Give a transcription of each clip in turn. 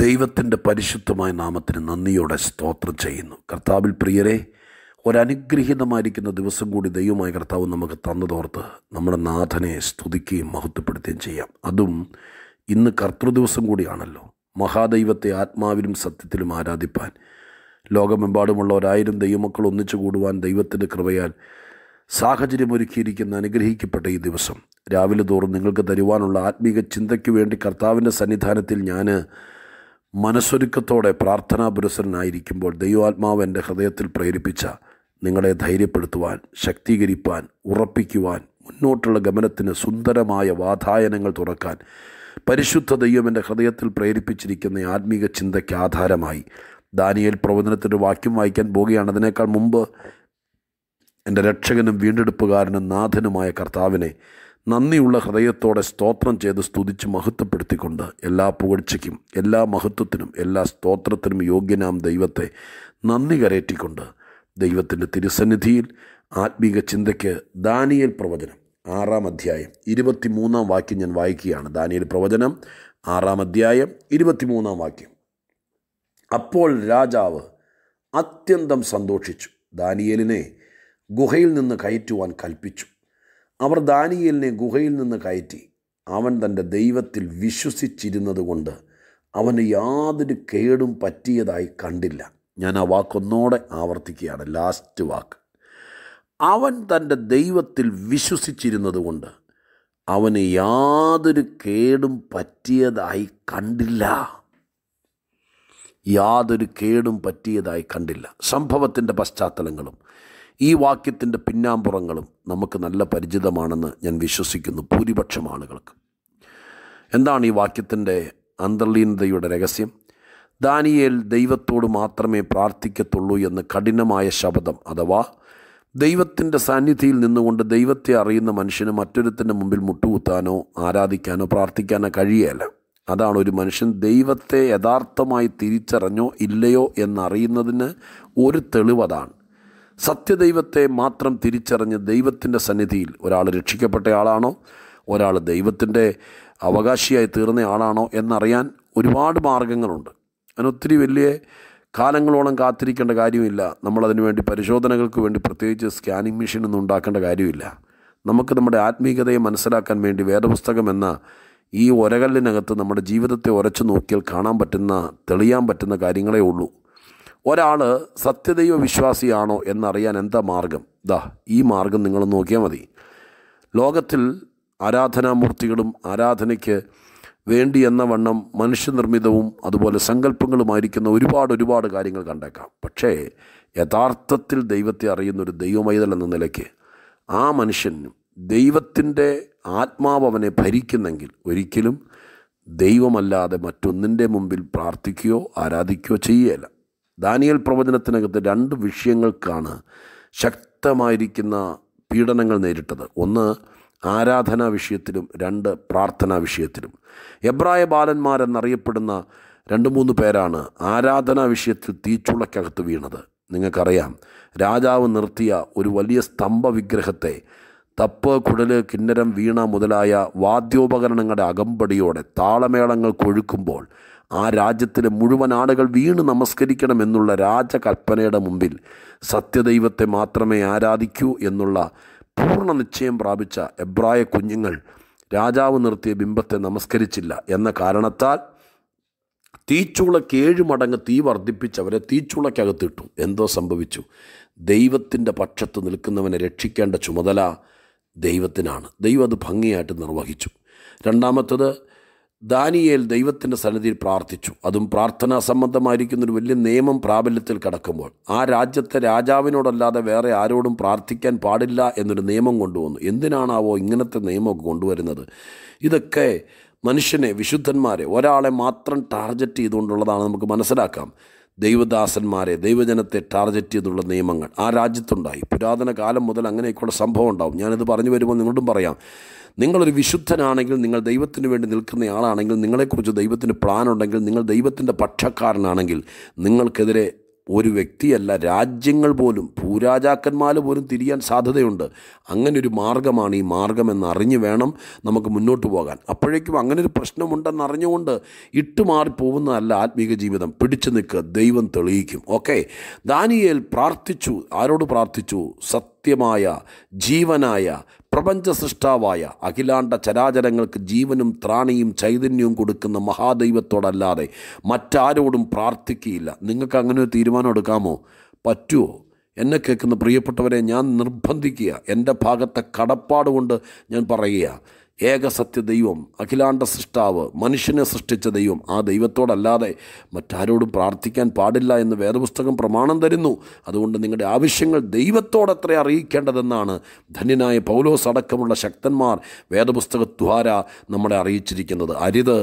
ദൈവത്തിൻ്റെ പരിശുദ്ധമായ നാമത്തിന് നന്ദിയോടെ സ്തോത്രം ചെയ്യുന്നു കർത്താവിൽ പ്രിയരെ ഒരനുഗ്രഹീതമായിരിക്കുന്ന ദിവസം കൂടി ദൈവമായ കർത്താവ് നമുക്ക് തന്നതോർത്ത് നമ്മുടെ നാഥനെ സ്തുതിക്കുകയും മഹത്വപ്പെടുത്തുകയും ചെയ്യാം അതും ഇന്ന് കർത്തൃദിവസം കൂടിയാണല്ലോ മഹാദൈവത്തെ ആത്മാവിലും സത്യത്തിലും ആരാധിപ്പാൻ ലോകമെമ്പാടുമുള്ള ഒരായിരം ദൈവമക്കൾ ഒന്നിച്ചു കൂടുവാൻ ദൈവത്തിൻ്റെ കൃപയാൽ സാഹചര്യമൊരുക്കിയിരിക്കുന്ന അനുഗ്രഹിക്കപ്പെട്ട ഈ ദിവസം രാവിലെ തോറും നിങ്ങൾക്ക് തരുവാനുള്ള ആത്മീക ചിന്തയ്ക്ക് വേണ്ടി കർത്താവിൻ്റെ സന്നിധാനത്തിൽ ഞാൻ മനസ്സൊരുക്കത്തോടെ പ്രാർത്ഥനാപുരസരനായിരിക്കുമ്പോൾ ദൈവാത്മാവ് എൻ്റെ ഹൃദയത്തിൽ പ്രേരിപ്പിച്ച നിങ്ങളെ ധൈര്യപ്പെടുത്തുവാൻ ശക്തീകരിപ്പാൻ ഉറപ്പിക്കുവാൻ മുന്നോട്ടുള്ള ഗമനത്തിന് സുന്ദരമായ വാതായനങ്ങൾ തുറക്കാൻ പരിശുദ്ധ ദൈവം എൻ്റെ ഹൃദയത്തിൽ പ്രേരിപ്പിച്ചിരിക്കുന്ന ആത്മീക ചിന്തയ്ക്ക് ആധാരമായി ദാനിയേൽ പ്രവചനത്തിൻ്റെ വാക്യം വായിക്കാൻ പോവുകയാണ് അതിനേക്കാൾ മുമ്പ് എൻ്റെ രക്ഷകനും വീണ്ടെടുപ്പുകാരനും നാഥനുമായ കർത്താവിനെ നന്ദിയുള്ള ഹൃദയത്തോടെ സ്തോത്രം ചെയ്ത് സ്തുതിച്ച് മഹത്വപ്പെടുത്തിക്കൊണ്ട് എല്ലാ പുകഴ്ചയ്ക്കും എല്ലാ മഹത്വത്തിനും എല്ലാ സ്തോത്രത്തിനും യോഗ്യനാം ദൈവത്തെ നന്ദി കരയറ്റിക്കൊണ്ട് ദൈവത്തിൻ്റെ തിരുസന്നിധിയിൽ ആത്മീക ചിന്തയ്ക്ക് ദാനിയൽ പ്രവചനം ആറാം അധ്യായം ഇരുപത്തിമൂന്നാം വാക്യം ഞാൻ വായിക്കുകയാണ് ദാനിയൽ പ്രവചനം ആറാം അധ്യായം ഇരുപത്തിമൂന്നാം വാക്യം അപ്പോൾ രാജാവ് അത്യന്തം സന്തോഷിച്ചു ദാനിയലിനെ ഗുഹയിൽ നിന്ന് കയറ്റുവാൻ കൽപ്പിച്ചു അവർ ദാനിയലിനെ ഗുഹയിൽ നിന്ന് കയറ്റി അവൻ തൻ്റെ ദൈവത്തിൽ വിശ്വസിച്ചിരുന്നതുകൊണ്ട് അവന് യാതൊരു കേടും പറ്റിയതായി കണ്ടില്ല ഞാൻ ആ വാക്കൊന്നോടെ ആവർത്തിക്കുകയാണ് ലാസ്റ്റ് വാക്ക് അവൻ തൻ്റെ ദൈവത്തിൽ വിശ്വസിച്ചിരുന്നതുകൊണ്ട് അവന് യാതൊരു കേടും പറ്റിയതായി കണ്ടില്ല യാതൊരു കേടും പറ്റിയതായി കണ്ടില്ല സംഭവത്തിൻ്റെ പശ്ചാത്തലങ്ങളും ഈ വാക്യത്തിൻ്റെ പിന്നാമ്പുറങ്ങളും നമുക്ക് നല്ല പരിചിതമാണെന്ന് ഞാൻ വിശ്വസിക്കുന്നു ഭൂരിപക്ഷം ആളുകൾക്ക് എന്താണ് ഈ വാക്യത്തിൻ്റെ അന്തർലീനതയുടെ രഹസ്യം ദാനിയേൽ ദൈവത്തോട് മാത്രമേ പ്രാർത്ഥിക്കത്തുള്ളൂ എന്ന കഠിനമായ ശബ്ദം അഥവാ ദൈവത്തിൻ്റെ സാന്നിധ്യയിൽ നിന്നുകൊണ്ട് ദൈവത്തെ അറിയുന്ന മനുഷ്യന് മറ്റൊരുത്തിൻ്റെ മുമ്പിൽ മുട്ടുകുത്താനോ ആരാധിക്കാനോ പ്രാർത്ഥിക്കാനോ കഴിയല്ല അതാണ് ഒരു മനുഷ്യൻ ദൈവത്തെ യഥാർത്ഥമായി തിരിച്ചറിഞ്ഞോ ഇല്ലയോ എന്നറിയുന്നതിന് ഒരു തെളിവതാണ് സത്യദൈവത്തെ മാത്രം തിരിച്ചറിഞ്ഞ് ദൈവത്തിൻ്റെ സന്നിധിയിൽ ഒരാൾ രക്ഷിക്കപ്പെട്ടയാളാണോ ഒരാൾ ദൈവത്തിൻ്റെ അവകാശിയായി തീർന്നയാളാണോ എന്നറിയാൻ ഒരുപാട് മാർഗങ്ങളുണ്ട് അതിനൊത്തിരി വലിയ കാലങ്ങളോളം കാത്തിരിക്കേണ്ട കാര്യമില്ല നമ്മളതിനു വേണ്ടി പരിശോധനകൾക്ക് വേണ്ടി പ്രത്യേകിച്ച് സ്കാനിങ് മെഷീൻ ഒന്നും ഉണ്ടാക്കേണ്ട കാര്യമില്ല നമുക്ക് നമ്മുടെ ആത്മീയതയെ മനസ്സിലാക്കാൻ വേണ്ടി വേദപുസ്തകം എന്ന ഈ ഒരകല്ലിനകത്ത് നമ്മുടെ ജീവിതത്തെ ഉരച്ചു നോക്കിയാൽ കാണാൻ പറ്റുന്ന തെളിയാൻ പറ്റുന്ന കാര്യങ്ങളേ ഉള്ളൂ ഒരാൾ സത്യദൈവ വിശ്വാസിയാണോ എന്നറിയാൻ എന്താ മാർഗം ദാ ഈ മാർഗം നിങ്ങൾ നോക്കിയാൽ മതി ലോകത്തിൽ ആരാധനാമൂർത്തികളും ആരാധനയ്ക്ക് വേണ്ടി എന്ന വണ്ണം മനുഷ്യനിർമ്മിതവും അതുപോലെ സങ്കല്പങ്ങളുമായിരിക്കുന്ന ഒരുപാട് ഒരുപാട് കാര്യങ്ങൾ കണ്ടേക്കാം പക്ഷേ യഥാർത്ഥത്തിൽ ദൈവത്തെ അറിയുന്നൊരു ദൈവമൈതൽ എന്ന നിലയ്ക്ക് ആ മനുഷ്യനും ദൈവത്തിൻ്റെ ആത്മാവ് അവനെ ഭരിക്കുന്നെങ്കിൽ ഒരിക്കലും ദൈവമല്ലാതെ മറ്റൊന്നിൻ്റെ മുമ്പിൽ പ്രാർത്ഥിക്കുകയോ ആരാധിക്കുകയോ ചെയ്യുകയല്ല ദാനിയൽ പ്രവചനത്തിനകത്ത് രണ്ട് വിഷയങ്ങൾക്കാണ് ശക്തമായിരിക്കുന്ന പീഡനങ്ങൾ നേരിട്ടത് ഒന്ന് ആരാധനാ വിഷയത്തിലും രണ്ട് പ്രാർത്ഥനാ വിഷയത്തിലും എബ്രായ ബാലന്മാരെന്നറിയപ്പെടുന്ന രണ്ട് മൂന്ന് പേരാണ് ആരാധനാ വിഷയത്തിൽ തീച്ചുളക്കകത്ത് വീണത് നിങ്ങൾക്കറിയാം രാജാവ് നിർത്തിയ ഒരു വലിയ സ്തംഭ വിഗ്രഹത്തെ തപ്പ് കുടല് കിന്നരം വീണ മുതലായ വാദ്യോപകരണങ്ങളുടെ അകമ്പടിയോടെ താളമേളങ്ങൾ കൊഴുക്കുമ്പോൾ ആ രാജ്യത്തിലെ മുഴുവൻ ആളുകൾ വീണ് നമസ്കരിക്കണം എന്നുള്ള രാജകൽപ്പനയുടെ മുമ്പിൽ സത്യദൈവത്തെ മാത്രമേ ആരാധിക്കൂ എന്നുള്ള പൂർണ്ണ നിശ്ചയം പ്രാപിച്ച എബ്രായ കുഞ്ഞുങ്ങൾ രാജാവ് നിർത്തിയ ബിംബത്തെ നമസ്കരിച്ചില്ല എന്ന കാരണത്താൽ തീച്ചുളയ്ക്ക് ഏഴ് മടങ്ങ് തീ വർദ്ധിപ്പിച്ചവരെ തീച്ചുളയ്ക്കകത്തിട്ടു എന്തോ സംഭവിച്ചു ദൈവത്തിൻ്റെ പക്ഷത്ത് നിൽക്കുന്നവനെ രക്ഷിക്കേണ്ട ചുമതല ദൈവത്തിനാണ് ദൈവം അത് ഭംഗിയായിട്ട് നിർവഹിച്ചു രണ്ടാമത്തത് ദാനിയേൽ ദൈവത്തിൻ്റെ സന്നിധിയിൽ പ്രാർത്ഥിച്ചു അതും പ്രാർത്ഥനാ സംബന്ധമായിരിക്കുന്ന ഒരു വലിയ നിയമം പ്രാബല്യത്തിൽ കടക്കുമ്പോൾ ആ രാജ്യത്തെ രാജാവിനോടല്ലാതെ വേറെ ആരോടും പ്രാർത്ഥിക്കാൻ പാടില്ല എന്നൊരു നിയമം കൊണ്ടുവന്നു എന്തിനാണാവോ ഇങ്ങനത്തെ നിയമമൊക്കെ കൊണ്ടുവരുന്നത് ഇതൊക്കെ മനുഷ്യനെ വിശുദ്ധന്മാരെ ഒരാളെ മാത്രം ടാർഗറ്റ് ചെയ്തുകൊണ്ടുള്ളതാണ് നമുക്ക് മനസ്സിലാക്കാം ദൈവദാസന്മാരെ ദൈവജനത്തെ ടാർഗറ്റ് ചെയ്തുള്ള നിയമങ്ങൾ ആ രാജ്യത്തുണ്ടായി പുരാതന കാലം മുതൽ അങ്ങനെയൊക്കെയുള്ള സംഭവം ഉണ്ടാവും ഞാനിത് പറഞ്ഞു വരുമ്പോൾ നിങ്ങളോടും പറയാം നിങ്ങളൊരു വിശുദ്ധനാണെങ്കിൽ നിങ്ങൾ ദൈവത്തിന് വേണ്ടി നിൽക്കുന്ന ആളാണെങ്കിൽ നിങ്ങളെക്കുറിച്ച് ദൈവത്തിന് പ്ലാൻ ഉണ്ടെങ്കിൽ നിങ്ങൾ ദൈവത്തിൻ്റെ പക്ഷക്കാരനാണെങ്കിൽ നിങ്ങൾക്കെതിരെ ഒരു വ്യക്തിയല്ല രാജ്യങ്ങൾ പോലും ഭൂരാജാക്കന്മാർ പോലും തിരിയാൻ സാധ്യതയുണ്ട് അങ്ങനെ ഒരു മാർഗമാണ് ഈ മാർഗമെന്ന് അറിഞ്ഞു വേണം നമുക്ക് മുന്നോട്ട് പോകാൻ അപ്പോഴേക്കും അങ്ങനെ ഒരു പ്രശ്നമുണ്ടെന്ന് അറിഞ്ഞുകൊണ്ട് ഇട്ടുമാറിപ്പോകുന്നതല്ല ആത്മീക ജീവിതം പിടിച്ചു നിൽക്കുക ദൈവം തെളിയിക്കും ഓക്കെ ദാനിയേൽ പ്രാർത്ഥിച്ചു ആരോട് പ്രാർത്ഥിച്ചു സത്യമായ ജീവനായ പ്രപഞ്ച സൃഷ്ടാവായ അഖിലാണ്ട ചരാചരങ്ങൾക്ക് ജീവനും ത്രാണിയും ചൈതന്യവും കൊടുക്കുന്ന മഹാദൈവത്തോടല്ലാതെ മറ്റാരോടും പ്രാർത്ഥിക്കുകയില്ല നിങ്ങൾക്ക് അങ്ങനെ ഒരു തീരുമാനം എടുക്കാമോ പറ്റുമോ എന്നെ കേൾക്കുന്ന പ്രിയപ്പെട്ടവരെ ഞാൻ നിർബന്ധിക്കുക എൻ്റെ ഭാഗത്തെ കടപ്പാട് കൊണ്ട് ഞാൻ പറയുക ഏക സത്യ ദൈവം അഖിലാണ്ട സൃഷ്ടാവ് മനുഷ്യനെ സൃഷ്ടിച്ച ദൈവം ആ ദൈവത്തോടല്ലാതെ മറ്റാരോടും പ്രാർത്ഥിക്കാൻ പാടില്ല എന്ന് വേദപുസ്തകം പ്രമാണം തരുന്നു അതുകൊണ്ട് നിങ്ങളുടെ ആവശ്യങ്ങൾ ദൈവത്തോടത്ര അറിയിക്കേണ്ടതെന്നാണ് ധന്യനായ പൗലോസ് അടക്കമുള്ള ശക്തന്മാർ വേദപുസ്തകദ്വാര നമ്മളെ അറിയിച്ചിരിക്കുന്നത് അരിത്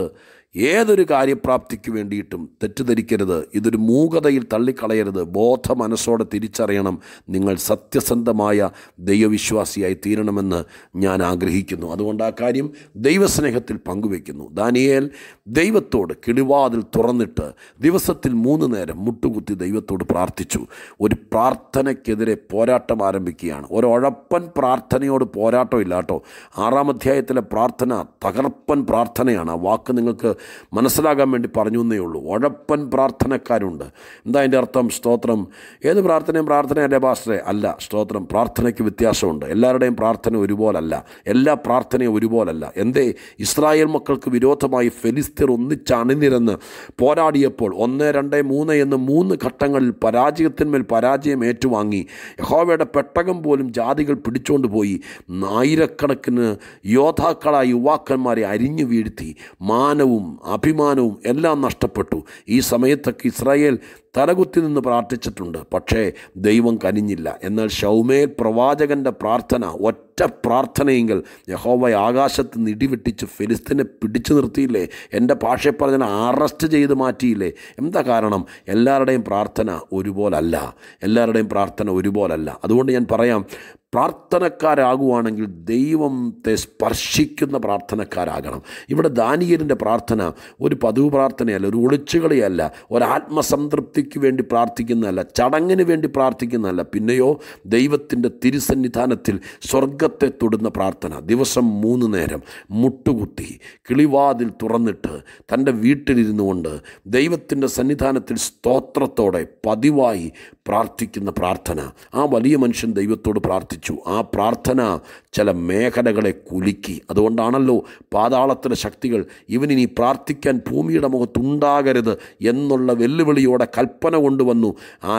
ഏതൊരു കാര്യപ്രാപ്തിക്ക് വേണ്ടിയിട്ടും തെറ്റിദ്ധരിക്കരുത് ഇതൊരു മൂകതയിൽ തള്ളിക്കളയരുത് ബോധ മനസ്സോടെ തിരിച്ചറിയണം നിങ്ങൾ സത്യസന്ധമായ ദൈവവിശ്വാസിയായി തീരണമെന്ന് ഞാൻ ആഗ്രഹിക്കുന്നു അതുകൊണ്ട് ആ കാര്യം ദൈവസ്നേഹത്തിൽ പങ്കുവെക്കുന്നു ദാനിയേൽ ദൈവത്തോട് കിടിവാതിൽ തുറന്നിട്ട് ദിവസത്തിൽ മൂന്ന് നേരം മുട്ടുകുത്തി ദൈവത്തോട് പ്രാർത്ഥിച്ചു ഒരു പ്രാർത്ഥനയ്ക്കെതിരെ പോരാട്ടം ആരംഭിക്കുകയാണ് ഒരു പ്രാർത്ഥനയോട് പോരാട്ടം കേട്ടോ ആറാം അധ്യായത്തിലെ പ്രാർത്ഥന തകർപ്പൻ പ്രാർത്ഥനയാണ് ആ വാക്ക് നിങ്ങൾക്ക് മനസ്സിലാകാൻ വേണ്ടി പറഞ്ഞു എന്നേ ഉള്ളൂ ഉഴപ്പൻ പ്രാർത്ഥനക്കാരുണ്ട് എന്താ അതിൻ്റെ അർത്ഥം സ്തോത്രം ഏത് പ്രാർത്ഥനയും അല്ലേ പാസ്റ്ററെ അല്ല സ്തോത്രം പ്രാർത്ഥനയ്ക്ക് വ്യത്യാസമുണ്ട് എല്ലാവരുടെയും പ്രാർത്ഥന ഒരുപോലല്ല എല്ലാ പ്രാർത്ഥനയും ഒരുപോലല്ല എന്തേ ഇസ്രായേൽ മക്കൾക്ക് വിരോധമായി ഫെലിസ്തീർ ഒന്നിച്ചണിനിരന്ന് പോരാടിയപ്പോൾ ഒന്ന് രണ്ട് മൂന്ന് എന്ന് മൂന്ന് ഘട്ടങ്ങളിൽ പരാജയത്തിന്മേൽ പരാജയം ഏറ്റുവാങ്ങി യഹോവയുടെ പെട്ടകം പോലും ജാതികൾ പിടിച്ചുകൊണ്ട് പോയി ആയിരക്കണക്കിന് യോദ്ധാക്കളായ യുവാക്കന്മാരെ അരിഞ്ഞു വീഴ്ത്തി മാനവും അഭിമാനവും എല്ലാം നഷ്ടപ്പെട്ടു ഈ സമയത്തൊക്കെ ഇസ്രായേൽ തലകുത്തി നിന്ന് പ്രാർത്ഥിച്ചിട്ടുണ്ട് പക്ഷേ ദൈവം കനിഞ്ഞില്ല എന്നാൽ ഷൗമേൽ പ്രവാചകൻ്റെ പ്രാർത്ഥന ഒറ്റ പ്രാർത്ഥനയെങ്കിൽ യഹോവ ആകാശത്ത് നിടിവെട്ടിച്ച് ഫിലിസ്തീനെ പിടിച്ചു നിർത്തിയില്ലേ എൻ്റെ ഭാഷയിൽ പറഞ്ഞ അറസ്റ്റ് ചെയ്ത് മാറ്റിയില്ലേ എന്താ കാരണം എല്ലാവരുടെയും പ്രാർത്ഥന ഒരുപോലല്ല എല്ലാവരുടെയും പ്രാർത്ഥന ഒരുപോലല്ല അതുകൊണ്ട് ഞാൻ പറയാം പ്രാർത്ഥനക്കാരാകുവാണെങ്കിൽ ദൈവത്തെ സ്പർശിക്കുന്ന പ്രാർത്ഥനക്കാരാകണം ഇവിടെ ദാനിയലിൻ്റെ പ്രാർത്ഥന ഒരു പതിവ് പ്രാർത്ഥനയല്ല ഒരു ഒളിച്ചുകളിയല്ല ഒരു ആത്മസംതൃപ്തി പ്രവൃത്തിക്ക് വേണ്ടി പ്രാർത്ഥിക്കുന്നതല്ല ചടങ്ങിന് വേണ്ടി പ്രാർത്ഥിക്കുന്നതല്ല പിന്നെയോ ദൈവത്തിൻ്റെ തിരുസന്നിധാനത്തിൽ സ്വർഗത്തെ തൊടുന്ന പ്രാർത്ഥന ദിവസം മൂന്ന് നേരം മുട്ടുകുത്തി കിളിവാതിൽ തുറന്നിട്ട് തൻ്റെ വീട്ടിലിരുന്നു കൊണ്ട് ദൈവത്തിൻ്റെ സന്നിധാനത്തിൽ സ്തോത്രത്തോടെ പതിവായി പ്രാർത്ഥിക്കുന്ന പ്രാർത്ഥന ആ വലിയ മനുഷ്യൻ ദൈവത്തോട് പ്രാർത്ഥിച്ചു ആ പ്രാർത്ഥന ചില മേഖലകളെ കുലുക്കി അതുകൊണ്ടാണല്ലോ പാതാളത്തിലെ ശക്തികൾ ഇവനിനി പ്രാർത്ഥിക്കാൻ ഭൂമിയുടെ മുഖത്തുണ്ടാകരുത് എന്നുള്ള വെല്ലുവിളിയോടെ കൽ കൽപ്പന കൊണ്ടുവന്നു ആ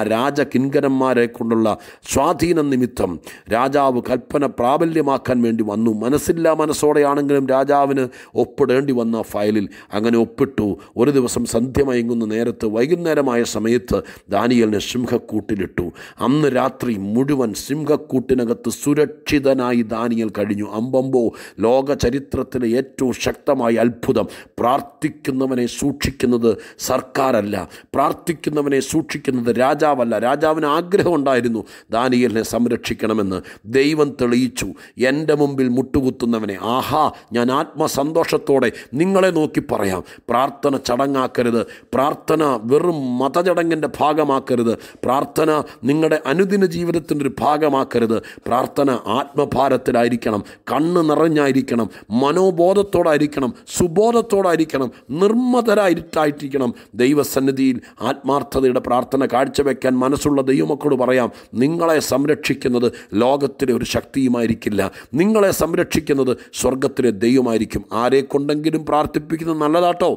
കിൻകരന്മാരെ കൊണ്ടുള്ള സ്വാധീനം നിമിത്തം രാജാവ് കൽപ്പന പ്രാബല്യമാക്കാൻ വേണ്ടി വന്നു മനസ്സില്ല മനസ്സോടെയാണെങ്കിലും രാജാവിന് ഒപ്പിടേണ്ടി വന്ന ഫയലിൽ അങ്ങനെ ഒപ്പിട്ടു ഒരു ദിവസം സന്ധ്യ മയങ്ങുന്ന നേരത്ത് വൈകുന്നേരമായ സമയത്ത് ദാനിയലിനെ സിംഹക്കൂട്ടിലിട്ടു അന്ന് രാത്രി മുഴുവൻ സിംഹക്കൂട്ടിനകത്ത് സുരക്ഷിതനായി ദാനിയൽ കഴിഞ്ഞു അമ്പമ്പോ ലോക ചരിത്രത്തിലെ ഏറ്റവും ശക്തമായ അത്ഭുതം പ്രാർത്ഥിക്കുന്നവനെ സൂക്ഷിക്കുന്നത് സർക്കാരല്ല പ്രാർത്ഥിക്കുന്ന സൂക്ഷിക്കുന്നവനെ സൂക്ഷിക്കുന്നത് രാജാവല്ല രാജാവിന് ആഗ്രഹമുണ്ടായിരുന്നു ദാനിയലിനെ സംരക്ഷിക്കണമെന്ന് ദൈവം തെളിയിച്ചു എൻ്റെ മുമ്പിൽ മുട്ടുകുത്തുന്നവനെ ആഹാ ഞാൻ ആത്മസന്തോഷത്തോടെ നിങ്ങളെ നോക്കി പറയാം പ്രാർത്ഥന ചടങ്ങാക്കരുത് പ്രാർത്ഥന വെറും മതചടങ്ങിൻ്റെ ഭാഗമാക്കരുത് പ്രാർത്ഥന നിങ്ങളുടെ അനുദിന ജീവിതത്തിൻ്റെ ഒരു ഭാഗമാക്കരുത് പ്രാർത്ഥന ആത്മഭാരത്തിലായിരിക്കണം കണ്ണ് നിറഞ്ഞായിരിക്കണം മനോബോധത്തോടായിരിക്കണം സുബോധത്തോടായിരിക്കണം നിർമ്മതരായിട്ടായിരിക്കണം ദൈവസന്നിധിയിൽ ആത്മാർത്ഥ ആത്മാർത്ഥതയുടെ പ്രാർത്ഥന കാഴ്ചവെക്കാൻ മനസ്സുള്ള ദൈവമക്കളോട് പറയാം നിങ്ങളെ സംരക്ഷിക്കുന്നത് ലോകത്തിലെ ഒരു ശക്തിയുമായിരിക്കില്ല നിങ്ങളെ സംരക്ഷിക്കുന്നത് സ്വർഗത്തിലെ ദൈവമായിരിക്കും ആരെക്കൊണ്ടെങ്കിലും പ്രാർത്ഥിപ്പിക്കുന്നത് നല്ലതാട്ടോ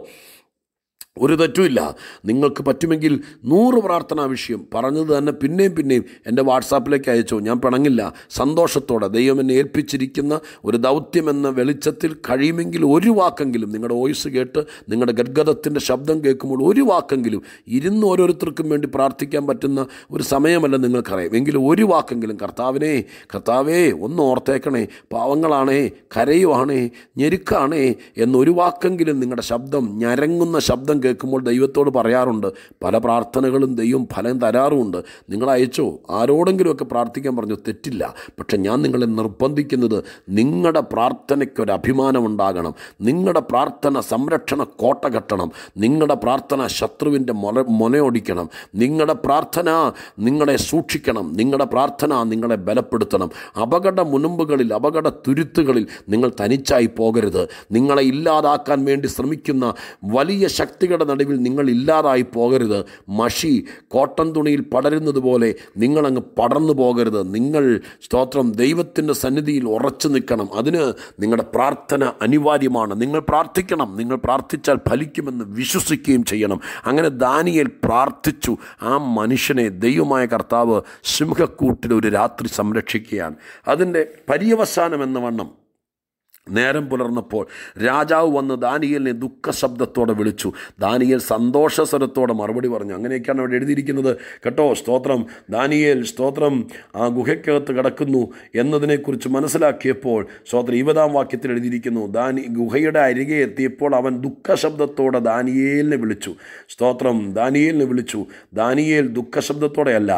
ഒരു തെറ്റുമില്ല നിങ്ങൾക്ക് പറ്റുമെങ്കിൽ നൂറ് പ്രാർത്ഥനാ വിഷയം പറഞ്ഞത് തന്നെ പിന്നെയും പിന്നെയും എൻ്റെ വാട്സാപ്പിലേക്ക് അയച്ചു ഞാൻ പിണങ്ങില്ല സന്തോഷത്തോടെ ദൈവം എന്നെ ഏൽപ്പിച്ചിരിക്കുന്ന ഒരു ദൗത്യമെന്ന വെളിച്ചത്തിൽ കഴിയുമെങ്കിൽ ഒരു വാക്കെങ്കിലും നിങ്ങളുടെ വോയിസ് കേട്ട് നിങ്ങളുടെ ഗദ്ഗതത്തിൻ്റെ ശബ്ദം കേൾക്കുമ്പോൾ ഒരു വാക്കെങ്കിലും ഇരുന്ന് ഓരോരുത്തർക്കും വേണ്ടി പ്രാർത്ഥിക്കാൻ പറ്റുന്ന ഒരു സമയമല്ല നിങ്ങൾക്കറിയാം എങ്കിലും ഒരു വാക്കെങ്കിലും കർത്താവിനെ കർത്താവേ ഒന്ന് ഓർത്തേക്കണേ പാവങ്ങളാണേ കരയുവാണേ ഞെരുക്കാണേ എന്നൊരു വാക്കെങ്കിലും നിങ്ങളുടെ ശബ്ദം ഞരങ്ങുന്ന ശബ്ദം കേൾക്കുമ്പോൾ ദൈവത്തോട് പറയാറുണ്ട് പല പ്രാർത്ഥനകളും ദൈവം ഫലം തരാറുമുണ്ട് നിങ്ങൾ അയച്ചോ ആരോടെങ്കിലുമൊക്കെ പ്രാർത്ഥിക്കാൻ പറഞ്ഞു തെറ്റില്ല പക്ഷെ ഞാൻ നിങ്ങളെ നിർബന്ധിക്കുന്നത് നിങ്ങളുടെ പ്രാർത്ഥനയ്ക്കൊരു അഭിമാനമുണ്ടാകണം നിങ്ങളുടെ പ്രാർത്ഥന സംരക്ഷണ കോട്ട കെട്ടണം നിങ്ങളുടെ പ്രാർത്ഥന ശത്രുവിൻ്റെ മൊല മൊനയൊടിക്കണം നിങ്ങളുടെ പ്രാർത്ഥന നിങ്ങളെ സൂക്ഷിക്കണം നിങ്ങളുടെ പ്രാർത്ഥന നിങ്ങളെ ബലപ്പെടുത്തണം അപകട മുനുമ്പുകളിൽ അപകട തുരുത്തുകളിൽ നിങ്ങൾ തനിച്ചായി പോകരുത് നിങ്ങളെ ഇല്ലാതാക്കാൻ വേണ്ടി ശ്രമിക്കുന്ന വലിയ ശക്തികൾ പട്ടിണിയുടെ നടുവിൽ നിങ്ങൾ ഇല്ലാതായി പോകരുത് മഷി കോട്ടൻ തുണിയിൽ പടരുന്നത് പോലെ നിങ്ങളങ്ങ് പടർന്നു പോകരുത് നിങ്ങൾ സ്തോത്രം ദൈവത്തിൻ്റെ സന്നിധിയിൽ ഉറച്ചു നിൽക്കണം അതിന് നിങ്ങളുടെ പ്രാർത്ഥന അനിവാര്യമാണ് നിങ്ങൾ പ്രാർത്ഥിക്കണം നിങ്ങൾ പ്രാർത്ഥിച്ചാൽ ഫലിക്കുമെന്ന് വിശ്വസിക്കുകയും ചെയ്യണം അങ്ങനെ ദാനിയേൽ പ്രാർത്ഥിച്ചു ആ മനുഷ്യനെ ദൈവമായ കർത്താവ് സിംഹക്കൂട്ടിൽ ഒരു രാത്രി സംരക്ഷിക്കുകയാണ് അതിൻ്റെ പര്യവസാനം എന്ന വണ്ണം നേരം പുലർന്നപ്പോൾ രാജാവ് വന്ന് ദാനിയലിനെ ദുഃഖശബ്ദത്തോടെ വിളിച്ചു ദാനിയൽ സന്തോഷസ്വരത്തോടെ മറുപടി പറഞ്ഞു അങ്ങനെയൊക്കെയാണ് അവിടെ എഴുതിയിരിക്കുന്നത് കേട്ടോ സ്തോത്രം ദാനിയേൽ സ്തോത്രം ആ ഗുഹയ്ക്കകത്ത് കിടക്കുന്നു എന്നതിനെക്കുറിച്ച് മനസ്സിലാക്കിയപ്പോൾ സ്തോത്രം ഇരുപതാം വാക്യത്തിൽ എഴുതിയിരിക്കുന്നു ദാനി ഗുഹയുടെ അരികെ എത്തിയപ്പോൾ അവൻ ദുഃഖശബ്ദത്തോടെ ദാനിയേലിനെ വിളിച്ചു സ്തോത്രം ദാനിയേലിനെ വിളിച്ചു ദാനിയേൽ ദുഃഖശബ്ദത്തോടെയല്ല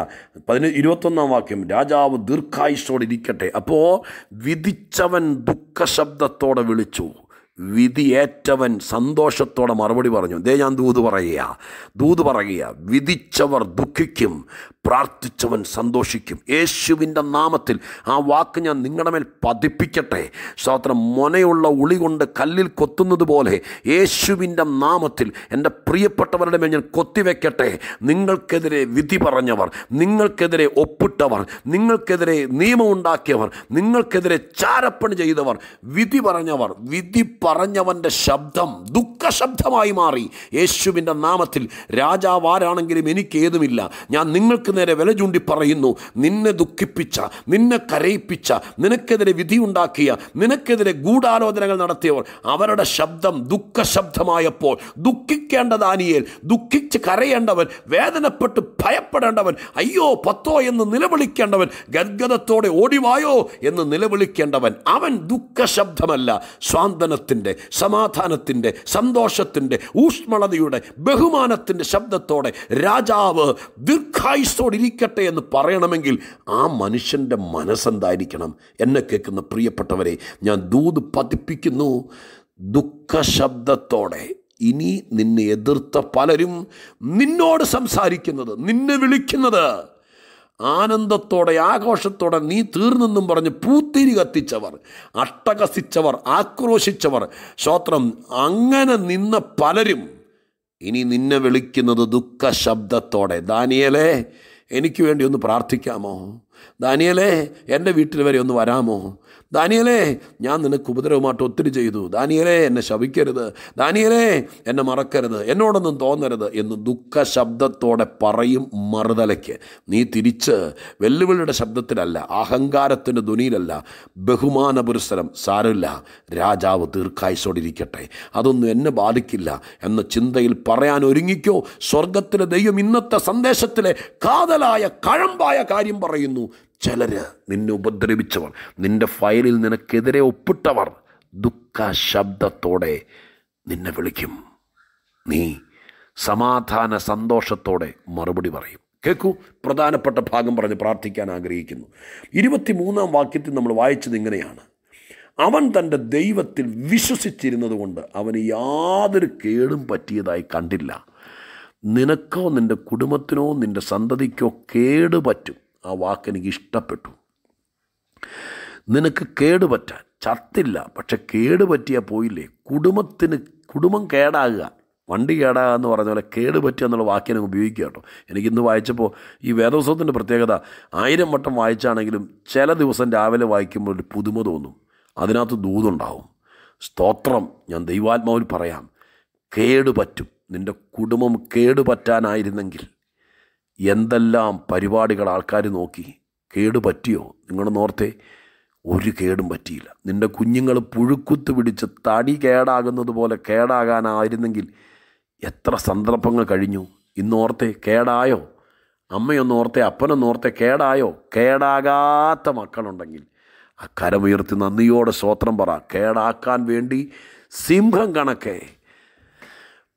പതിന ഇരുപത്തൊന്നാം വാക്യം രാജാവ് ദീർഘായുഷോടെ ഇരിക്കട്ടെ അപ്പോൾ വിധിച്ചവൻ ദുഃഖ ദുഃഖശബ്ദത്തോടെ വിളിച്ചു വിധിയേറ്റവൻ സന്തോഷത്തോടെ മറുപടി പറഞ്ഞു ദേ ഞാൻ ദൂത് പറയുക ദൂത് പറയുക വിധിച്ചവർ ദുഃഖിക്കും പ്രാർത്ഥിച്ചവൻ സന്തോഷിക്കും യേശുവിൻ്റെ നാമത്തിൽ ആ വാക്ക് ഞാൻ നിങ്ങളുടെ മേൽ പതിപ്പിക്കട്ടെ സ്വാത്രം മൊനയുള്ള ഉളി കൊണ്ട് കല്ലിൽ കൊത്തുന്നത് പോലെ യേശുവിൻ്റെ നാമത്തിൽ എൻ്റെ പ്രിയപ്പെട്ടവരുടെ മേൽ ഞാൻ കൊത്തിവെക്കട്ടെ നിങ്ങൾക്കെതിരെ വിധി പറഞ്ഞവർ നിങ്ങൾക്കെതിരെ ഒപ്പിട്ടവർ നിങ്ങൾക്കെതിരെ നിയമമുണ്ടാക്കിയവർ നിങ്ങൾക്കെതിരെ ചാരപ്പണി ചെയ്തവർ വിധി പറഞ്ഞവർ വിധി പറഞ്ഞവൻ്റെ ശബ്ദം ദുഃഖ ശബ്ദമായി മാറി യേശുവിൻ്റെ നാമത്തിൽ രാജാവ് ആരാണെങ്കിലും എനിക്കേതുമില്ല ഞാൻ നിങ്ങൾക്ക് നേരെ വില ചൂണ്ടി പറയുന്നു നിന്നെ ദുഃഖിപ്പിച്ച നിന്നെ കരയിപ്പിച്ച നിനക്കെതിരെ വിധിയുണ്ടാക്കിയ നിനക്കെതിരെ ഗൂഢാലോചനകൾ നടത്തിയവർ അവരുടെ ശബ്ദം ദുഃഖശബ്ദമായപ്പോൾ ദുഃഖിക്കേണ്ട ദാനിയേൽ ദുഃഖിച്ച് കരയേണ്ടവൻ വേദനപ്പെട്ട് ഭയപ്പെടേണ്ടവൻ അയ്യോ പത്തോ എന്ന് നിലവിളിക്കേണ്ടവൻ ഗദ്ഗതത്തോടെ ഓടിവായോ എന്ന് നിലവിളിക്കേണ്ടവൻ അവൻ ദുഃഖശബ്ദമല്ല സ്വാന്തനത്തിൻ്റെ സമാധാനത്തിൻ്റെ സന്ത സന്തോഷത്തിൻ്റെ ഊഷ്മളതയുടെ ബഹുമാനത്തിൻ്റെ ശബ്ദത്തോടെ രാജാവ് ദീർഘായുസോടെ ഇരിക്കട്ടെ എന്ന് പറയണമെങ്കിൽ ആ മനുഷ്യൻ്റെ മനസ്സെന്തായിരിക്കണം എന്നെ കേൾക്കുന്ന പ്രിയപ്പെട്ടവരെ ഞാൻ ദൂത് പതിപ്പിക്കുന്നു ദുഃഖശബ്ദത്തോടെ ഇനി നിന്നെ എതിർത്ത പലരും നിന്നോട് സംസാരിക്കുന്നത് നിന്നെ വിളിക്കുന്നത് ആനന്ദത്തോടെ ആഘോഷത്തോടെ നീ തീർന്നെന്നും പറഞ്ഞ് പൂത്തിരി കത്തിച്ചവർ അട്ടകസിച്ചവർ ആക്രോശിച്ചവർ ശോത്രം അങ്ങനെ നിന്ന പലരും ഇനി നിന്നെ വിളിക്കുന്നത് ദുഃഖ ശബ്ദത്തോടെ ദാനിയലേ എനിക്ക് വേണ്ടി ഒന്ന് പ്രാർത്ഥിക്കാമോ ദാനിയലേ എൻ്റെ വീട്ടിൽ വരെ ഒന്ന് വരാമോ ദാനിയലേ ഞാൻ നിനക്ക് ഉപദ്രവമായിട്ട് ഒത്തിരി ചെയ്തു ദാനിയലേ എന്നെ ശവിക്കരുത് ദാനിയലേ എന്നെ മറക്കരുത് എന്നോടൊന്നും തോന്നരുത് എന്ന് ദുഃഖ ശബ്ദത്തോടെ പറയും മറുതലയ്ക്ക് നീ തിരിച്ച് വെല്ലുവിളിയുടെ ശബ്ദത്തിലല്ല അഹങ്കാരത്തിൻ്റെ ദുനിയിലല്ല ബഹുമാന പുരസ്സരം സാരമില്ല രാജാവ് ദീർഘായുസോടിരിക്കട്ടെ അതൊന്നും എന്നെ ബാധിക്കില്ല എന്ന ചിന്തയിൽ പറയാൻ ഒരുങ്ങിക്കോ സ്വർഗത്തിലെ ദൈവം ഇന്നത്തെ സന്ദേശത്തിലെ കാതലായ കഴമ്പായ കാര്യം പറയുന്നു ചിലർ നിന്നെ ഉപദ്രവിച്ചവർ നിൻ്റെ ഫയലിൽ നിനക്കെതിരെ ഒപ്പിട്ടവർ ദുഃഖ ശബ്ദത്തോടെ നിന്നെ വിളിക്കും നീ സമാധാന സന്തോഷത്തോടെ മറുപടി പറയും കേൾക്കൂ പ്രധാനപ്പെട്ട ഭാഗം പറഞ്ഞ് പ്രാർത്ഥിക്കാൻ ആഗ്രഹിക്കുന്നു ഇരുപത്തിമൂന്നാം വാക്യത്തിൽ നമ്മൾ വായിച്ചത് ഇങ്ങനെയാണ് അവൻ തൻ്റെ ദൈവത്തിൽ വിശ്വസിച്ചിരുന്നതുകൊണ്ട് അവന് യാതൊരു കേടും പറ്റിയതായി കണ്ടില്ല നിനക്കോ നിൻ്റെ കുടുംബത്തിനോ നിൻ്റെ സന്തതിക്കോ കേട് പറ്റും ആ വാക്കെനിക്ക് ഇഷ്ടപ്പെട്ടു നിനക്ക് കേടുപറ്റാൻ ചത്തില്ല പക്ഷെ കേടുപറ്റിയാൽ പോയില്ലേ കുടുംബത്തിന് കുടുംബം കേടാകുക വണ്ടി കേടാകുക എന്ന് പറഞ്ഞ പോലെ കേടുപറ്റുക എന്നുള്ള വാക്കിനെ ഉപയോഗിക്കുക കേട്ടോ എനിക്കിന്ന് വായിച്ചപ്പോൾ ഈ വേദോത്സവത്തിൻ്റെ പ്രത്യേകത ആയിരം വട്ടം വായിച്ചാണെങ്കിലും ചില ദിവസം രാവിലെ വായിക്കുമ്പോൾ ഒരു പുതുമ തോന്നും അതിനകത്ത് ദൂതുണ്ടാവും സ്തോത്രം ഞാൻ ദൈവാത്മാവിൽ പറയാം കേടുപറ്റും നിൻ്റെ കുടുംബം കേടുപറ്റാനായിരുന്നെങ്കിൽ എന്തെല്ലാം പരിപാടികൾ ആൾക്കാർ നോക്കി കേട് പറ്റിയോ നിങ്ങൾ നോർത്തേ ഒരു കേടും പറ്റിയില്ല നിൻ്റെ കുഞ്ഞുങ്ങൾ പുഴുക്കുത്ത് പിടിച്ച് തടി കേടാകുന്നത് പോലെ കേടാകാനായിരുന്നെങ്കിൽ എത്ര സന്ദർഭങ്ങൾ കഴിഞ്ഞു ഇന്നോർത്തെ കേടായോ അമ്മയൊന്നോർത്തെ അപ്പനൊന്നോർത്തെ കേടായോ കേടാകാത്ത മക്കളുണ്ടെങ്കിൽ ആ കരമുയർത്തി നന്ദിയോടെ സ്വോത്രം പറ കേടാക്കാൻ വേണ്ടി സിംഹം കണക്കെ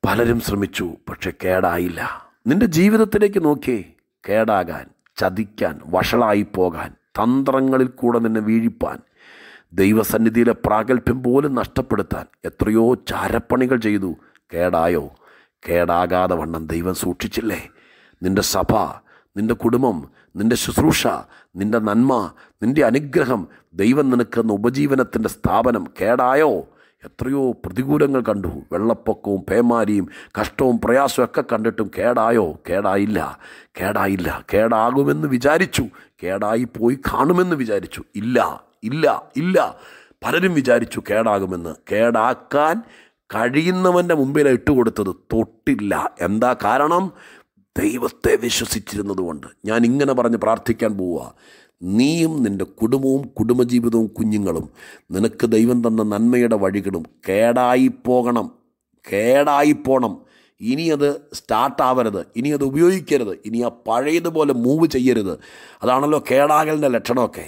പലരും ശ്രമിച്ചു പക്ഷെ കേടായില്ല നിന്റെ ജീവിതത്തിലേക്ക് നോക്കിയേ കേടാകാൻ ചതിക്കാൻ വഷളായി പോകാൻ തന്ത്രങ്ങളിൽ കൂടെ നിന്നെ വീഴിപ്പാൻ ദൈവസന്നിധിയിലെ പ്രാഗൽഭ്യം പോലും നഷ്ടപ്പെടുത്താൻ എത്രയോ ചാരപ്പണികൾ ചെയ്തു കേടായോ കേടാകാതെ വണ്ണം ദൈവം സൂക്ഷിച്ചില്ലേ നിന്റെ സഭ നിന്റെ കുടുംബം നിന്റെ ശുശ്രൂഷ നിന്റെ നന്മ നിന്റെ അനുഗ്രഹം ദൈവം നിനക്കെന്ന ഉപജീവനത്തിൻ്റെ സ്ഥാപനം കേടായോ എത്രയോ പ്രതികൂലങ്ങൾ കണ്ടു വെള്ളപ്പൊക്കവും പേമാരിയും കഷ്ടവും പ്രയാസവും ഒക്കെ കണ്ടിട്ടും കേടായോ കേടായില്ല കേടായില്ല കേടാകുമെന്ന് വിചാരിച്ചു കേടായി പോയി കാണുമെന്ന് വിചാരിച്ചു ഇല്ല ഇല്ല ഇല്ല പലരും വിചാരിച്ചു കേടാകുമെന്ന് കേടാക്കാൻ കഴിയുന്നവൻ്റെ മുമ്പിൽ ഇട്ടുകൊടുത്തത് തൊട്ടില്ല എന്താ കാരണം ദൈവത്തെ വിശ്വസിച്ചിരുന്നത് കൊണ്ട് ഞാൻ ഇങ്ങനെ പറഞ്ഞ് പ്രാർത്ഥിക്കാൻ പോവുക നീയും നിൻ്റെ കുടുംബവും കുടുംബജീവിതവും കുഞ്ഞുങ്ങളും നിനക്ക് ദൈവം തന്ന നന്മയുടെ വഴികളും കേടായി പോകണം കേടായി പോകണം ഇനി അത് സ്റ്റാർട്ടാവരുത് ഇനി അത് ഉപയോഗിക്കരുത് ഇനി ആ പഴയതുപോലെ മൂവ് ചെയ്യരുത് അതാണല്ലോ കേടാകലിൻ്റെ ലക്ഷണമൊക്കെ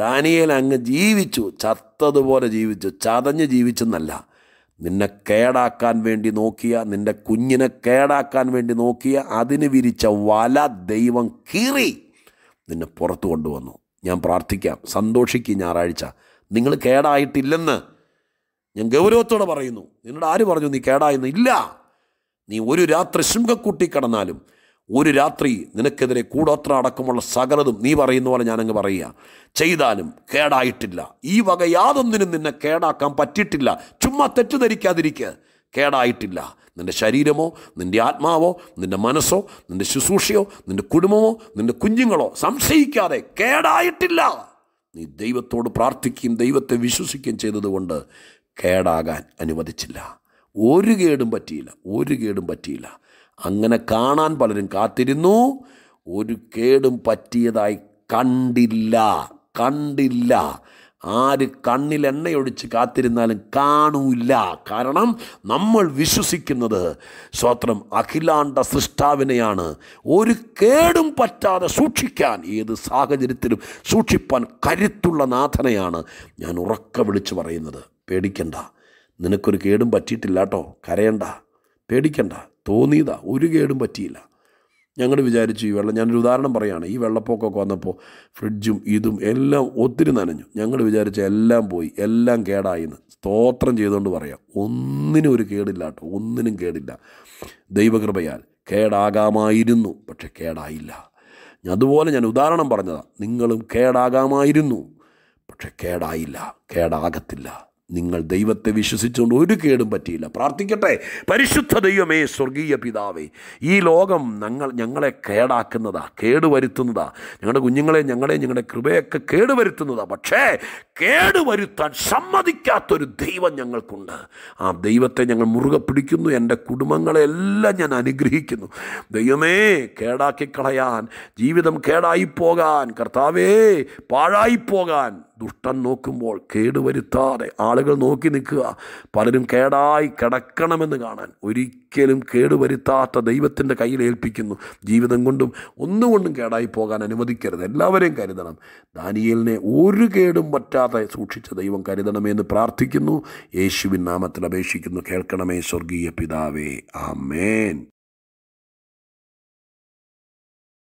ദാനിയേൽ അങ്ങ് ജീവിച്ചു ചത്തതുപോലെ ജീവിച്ചു ചതഞ്ഞ് ജീവിച്ചെന്നല്ല നിന്നെ കേടാക്കാൻ വേണ്ടി നോക്കിയ നിൻ്റെ കുഞ്ഞിനെ കേടാക്കാൻ വേണ്ടി നോക്കിയ അതിന് വിരിച്ച വല ദൈവം കീറി നിന്നെ പുറത്തു കൊണ്ടുവന്നു ഞാൻ പ്രാർത്ഥിക്കാം സന്തോഷിക്കും ഞായറാഴ്ച നിങ്ങൾ കേടായിട്ടില്ലെന്ന് ഞാൻ ഗൗരവത്തോടെ പറയുന്നു നിന്നോട് ആര് പറഞ്ഞു നീ കേടായെന്ന് ഇല്ല നീ ഒരു രാത്രി ശൃംഖക്കൂട്ടി കിടന്നാലും ഒരു രാത്രി നിനക്കെതിരെ കൂടോത്ര അടക്കമുള്ള സകലതും നീ പറയുന്ന പോലെ ഞാനങ്ങ് പറയുക ചെയ്താലും കേടായിട്ടില്ല ഈ വക യാതൊന്നിനും നിന്നെ കേടാക്കാൻ പറ്റിയിട്ടില്ല ചുമ്മാ തെറ്റിദ്ധരിക്കാതിരിക്കുക കേടായിട്ടില്ല നിൻ്റെ ശരീരമോ നിൻ്റെ ആത്മാവോ നിൻ്റെ മനസ്സോ നിൻ്റെ ശുശ്രൂഷയോ നിൻ്റെ കുടുംബമോ നിൻ്റെ കുഞ്ഞുങ്ങളോ സംശയിക്കാതെ കേടായിട്ടില്ല നീ ദൈവത്തോട് പ്രാർത്ഥിക്കുകയും ദൈവത്തെ വിശ്വസിക്കുകയും ചെയ്തതുകൊണ്ട് കേടാകാൻ അനുവദിച്ചില്ല ഒരു കേടും പറ്റിയില്ല ഒരു കേടും പറ്റിയില്ല അങ്ങനെ കാണാൻ പലരും കാത്തിരുന്നു ഒരു കേടും പറ്റിയതായി കണ്ടില്ല കണ്ടില്ല ആര് കണ്ണിൽ എണ്ണയൊഴിച്ച് കാത്തിരുന്നാലും കാണൂല കാരണം നമ്മൾ വിശ്വസിക്കുന്നത് സ്വത്രം അഖിലാണ്ട സൃഷ്ടാവിനെയാണ് ഒരു കേടും പറ്റാതെ സൂക്ഷിക്കാൻ ഏത് സാഹചര്യത്തിലും സൂക്ഷിപ്പാൻ കരുത്തുള്ള നാഥനെയാണ് ഞാൻ ഉറക്ക വിളിച്ചു പറയുന്നത് പേടിക്കണ്ട നിനക്കൊരു കേടും പറ്റിയിട്ടില്ല കേട്ടോ കരയണ്ട പേടിക്കണ്ട തോന്നിയതാ ഒരു കേടും പറ്റിയില്ല ഞങ്ങൾ വിചാരിച്ചു ഈ വെള്ളം ഞാനൊരു ഉദാഹരണം പറയുകയാണ് ഈ വെള്ളപ്പൊക്കമൊക്കെ വന്നപ്പോൾ ഫ്രിഡ്ജും ഇതും എല്ലാം ഒത്തിരി നനഞ്ഞു ഞങ്ങൾ വിചാരിച്ച എല്ലാം പോയി എല്ലാം കേടായിന്ന് സ്തോത്രം ചെയ്തുകൊണ്ട് പറയാം ഒന്നിനും ഒരു കേടില്ല കേട്ടോ ഒന്നിനും കേടില്ല ദൈവകൃപയാൽ കേടാകാമായിരുന്നു പക്ഷെ കേടായില്ല അതുപോലെ ഞാൻ ഉദാഹരണം പറഞ്ഞതാണ് നിങ്ങളും കേടാകാമായിരുന്നു പക്ഷെ കേടായില്ല കേടാകത്തില്ല നിങ്ങൾ ദൈവത്തെ വിശ്വസിച്ചുകൊണ്ട് ഒരു കേടും പറ്റിയില്ല പ്രാർത്ഥിക്കട്ടെ പരിശുദ്ധ ദൈവമേ സ്വർഗീയ പിതാവേ ഈ ലോകം ഞങ്ങൾ ഞങ്ങളെ കേടാക്കുന്നതാ കേടുവരുത്തുന്നതാ ഞങ്ങളുടെ കുഞ്ഞുങ്ങളെ ഞങ്ങളെ ഞങ്ങളുടെ കൃപയൊക്കെ കേടുവരുത്തുന്നതാ പക്ഷേ കേടുവരുത്താൻ സമ്മതിക്കാത്തൊരു ദൈവം ഞങ്ങൾക്കുണ്ട് ആ ദൈവത്തെ ഞങ്ങൾ മുറുകെ പിടിക്കുന്നു എൻ്റെ കുടുംബങ്ങളെല്ലാം ഞാൻ അനുഗ്രഹിക്കുന്നു ദൈവമേ കേടാക്കി കളയാൻ ജീവിതം കേടായി പോകാൻ കർത്താവേ പാഴായി പോകാൻ ദുഷ്ടൻ നോക്കുമ്പോൾ കേടുവരുത്താതെ ആളുകൾ നോക്കി നിൽക്കുക പലരും കേടായി കിടക്കണമെന്ന് കാണാൻ ഒരിക്കലും കേടുവരുത്താത്ത ദൈവത്തിൻ്റെ കയ്യിൽ ഏൽപ്പിക്കുന്നു ജീവിതം കൊണ്ടും ഒന്നുകൊണ്ടും കേടായി പോകാൻ അനുവദിക്കരുത് എല്ലാവരെയും കരുതണം ദാനിയലിനെ ഒരു കേടും പറ്റാതെ സൂക്ഷിച്ച ദൈവം കരുതണമെന്ന് പ്രാർത്ഥിക്കുന്നു യേശുവിൻ നാമത്തിൽ അപേക്ഷിക്കുന്നു കേൾക്കണമേ സ്വർഗീയ പിതാവേ ആമേൻ